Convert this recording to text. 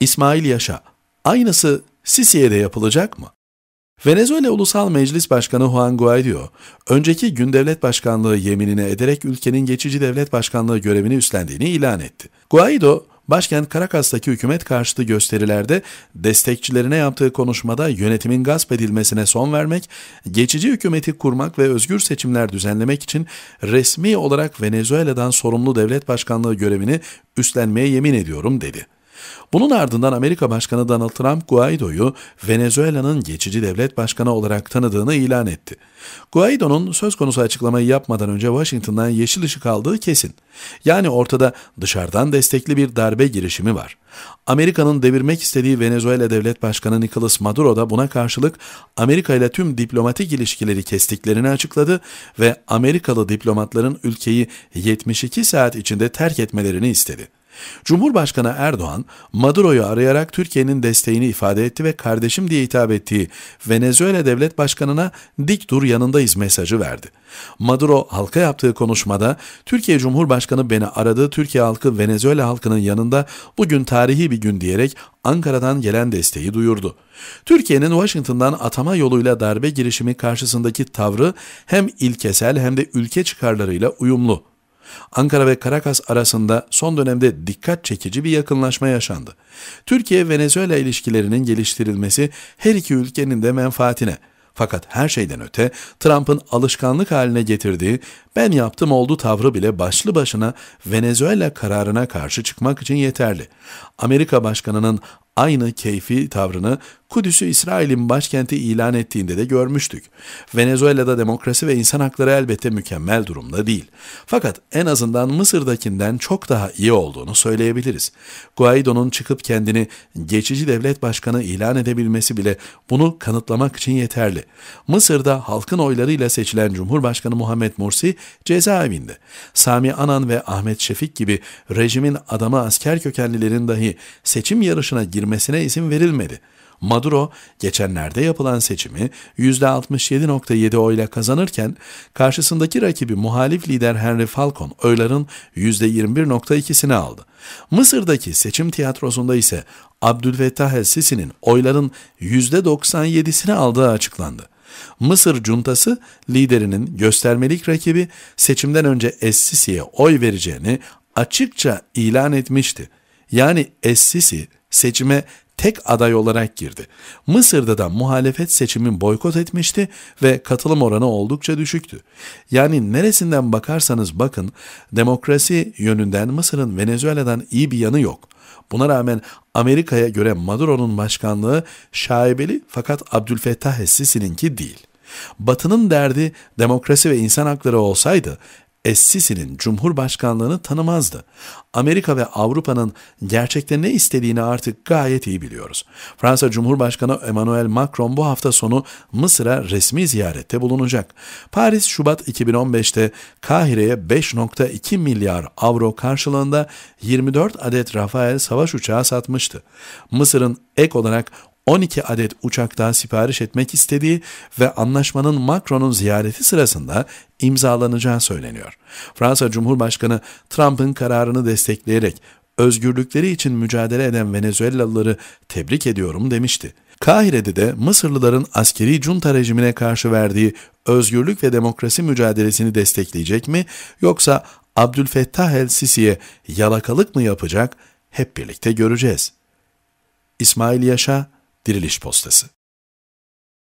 İsmail Yaşa, aynısı Sisi'ye de yapılacak mı? Venezuela Ulusal Meclis Başkanı Juan Guaido, önceki gün devlet başkanlığı yeminini ederek ülkenin geçici devlet başkanlığı görevini üstlendiğini ilan etti. Guaido, başkent Caracas'taki hükümet karşıtı gösterilerde destekçilerine yaptığı konuşmada yönetimin gasp edilmesine son vermek, geçici hükümeti kurmak ve özgür seçimler düzenlemek için resmi olarak Venezuela'dan sorumlu devlet başkanlığı görevini üstlenmeye yemin ediyorum dedi. Bunun ardından Amerika Başkanı Donald Trump Guaido'yu Venezuela'nın geçici devlet başkanı olarak tanıdığını ilan etti. Guaido'nun söz konusu açıklamayı yapmadan önce Washington'dan yeşil ışık aldığı kesin. Yani ortada dışarıdan destekli bir darbe girişimi var. Amerika'nın devirmek istediği Venezuela Devlet Başkanı Nicolas Maduro da buna karşılık Amerika ile tüm diplomatik ilişkileri kestiklerini açıkladı ve Amerikalı diplomatların ülkeyi 72 saat içinde terk etmelerini istedi. Cumhurbaşkanı Erdoğan, Maduro'yu arayarak Türkiye'nin desteğini ifade etti ve kardeşim diye hitap ettiği Venezuela Devlet Başkanı'na dik dur yanındayız mesajı verdi. Maduro halka yaptığı konuşmada Türkiye Cumhurbaşkanı beni aradı, Türkiye halkı Venezuela halkının yanında bugün tarihi bir gün diyerek Ankara'dan gelen desteği duyurdu. Türkiye'nin Washington'dan atama yoluyla darbe girişimi karşısındaki tavrı hem ilkesel hem de ülke çıkarlarıyla uyumlu. Ankara ve Caracas arasında son dönemde dikkat çekici bir yakınlaşma yaşandı. Türkiye-Venezuela ilişkilerinin geliştirilmesi her iki ülkenin de menfaatine. Fakat her şeyden öte Trump'ın alışkanlık haline getirdiği ben yaptım oldu tavrı bile başlı başına Venezuela kararına karşı çıkmak için yeterli. Amerika Başkanı'nın aynı keyfi tavrını Kudüs'ü İsrail'in başkenti ilan ettiğinde de görmüştük. Venezuela'da demokrasi ve insan hakları elbette mükemmel durumda değil. Fakat en azından Mısır'dakinden çok daha iyi olduğunu söyleyebiliriz. Guaido'nun çıkıp kendini geçici devlet başkanı ilan edebilmesi bile bunu kanıtlamak için yeterli. Mısır'da halkın oylarıyla seçilen Cumhurbaşkanı Muhammed Mursi cezaevinde. Sami Anan ve Ahmet Şefik gibi rejimin adamı asker kökenlilerin dahi seçim yarışına girmesine izin verilmedi.'' Maduro geçenlerde yapılan seçimi %67.7 oyla kazanırken karşısındaki rakibi muhalif lider Henry Falcon oyların %21.2'sini aldı. Mısır'daki seçim tiyatrosunda ise Abdülfettah el-Sisi'nin oyların %97'sini aldığı açıklandı. Mısır cuntası liderinin göstermelik rakibi seçimden önce Es-Sisi'ye oy vereceğini açıkça ilan etmişti. Yani Es-Sisi seçime tek aday olarak girdi. Mısır'da da muhalefet seçimin boykot etmişti ve katılım oranı oldukça düşüktü. Yani neresinden bakarsanız bakın demokrasi yönünden Mısır'ın Venezuela'dan iyi bir yanı yok. Buna rağmen Amerika'ya göre Maduro'nun başkanlığı şaibeli fakat Abdülfettah Sisi'ninki değil. Batı'nın derdi demokrasi ve insan hakları olsaydı Essi'sinin cumhurbaşkanlığını tanımazdı. Amerika ve Avrupa'nın gerçekte ne istediğini artık gayet iyi biliyoruz. Fransa Cumhurbaşkanı Emmanuel Macron bu hafta sonu Mısır'a resmi ziyarette bulunacak. Paris Şubat 2015'te Kahire'ye 5.2 milyar avro karşılığında 24 adet Rafael savaş uçağı satmıştı. Mısır'ın ek olarak 12 adet uçak daha sipariş etmek istediği ve anlaşmanın Macron'un ziyareti sırasında imzalanacağı söyleniyor. Fransa Cumhurbaşkanı Trump'ın kararını destekleyerek özgürlükleri için mücadele eden Venezuelalıları tebrik ediyorum demişti. Kahire'de de Mısırlıların askeri junta rejimine karşı verdiği özgürlük ve demokrasi mücadelesini destekleyecek mi yoksa Abdülfettah el-Sisi'ye yalakalık mı yapacak hep birlikte göreceğiz. İsmail Yaşa Diriliş Postası